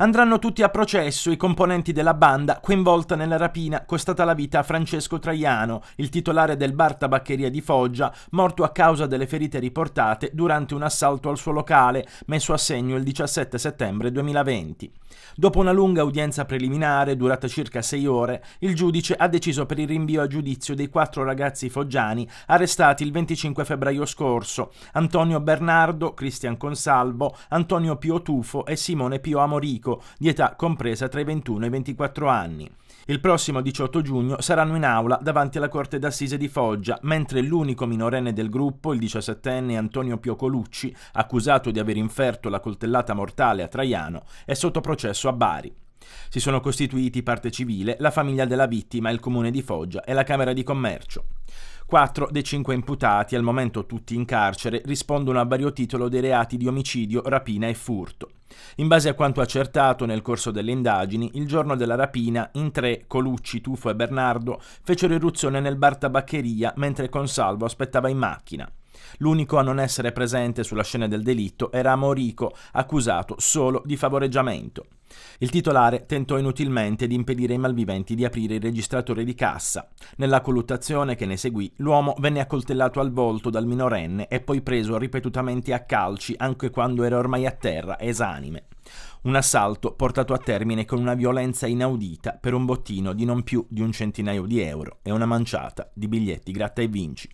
Andranno tutti a processo i componenti della banda coinvolta nella rapina costata la vita a Francesco Traiano, il titolare del bar tabaccheria di Foggia, morto a causa delle ferite riportate durante un assalto al suo locale messo a segno il 17 settembre 2020. Dopo una lunga udienza preliminare, durata circa sei ore, il giudice ha deciso per il rinvio a giudizio dei quattro ragazzi foggiani arrestati il 25 febbraio scorso, Antonio Bernardo, Cristian Consalvo, Antonio Pio Tufo e Simone Pio Amorico pubblico di età compresa tra i 21 e i 24 anni. Il prossimo 18 giugno saranno in aula davanti alla Corte d'Assise di Foggia, mentre l'unico minorenne del gruppo, il 17enne Antonio Piocolucci, accusato di aver inferto la coltellata mortale a Traiano, è sotto processo a Bari. Si sono costituiti parte civile la famiglia della vittima, il comune di Foggia e la Camera di Commercio. Quattro dei cinque imputati, al momento tutti in carcere, rispondono a vario titolo dei reati di omicidio, rapina e furto. In base a quanto accertato nel corso delle indagini, il giorno della rapina, in tre, Colucci, Tufo e Bernardo, fecero irruzione nel bar tabaccheria mentre Consalvo aspettava in macchina. L'unico a non essere presente sulla scena del delitto era Morico, accusato solo di favoreggiamento. Il titolare tentò inutilmente di impedire ai malviventi di aprire il registratore di cassa. Nella colluttazione che ne seguì, l'uomo venne accoltellato al volto dal minorenne e poi preso ripetutamente a calci anche quando era ormai a terra, esanime. Un assalto portato a termine con una violenza inaudita per un bottino di non più di un centinaio di euro e una manciata di biglietti gratta e vinci.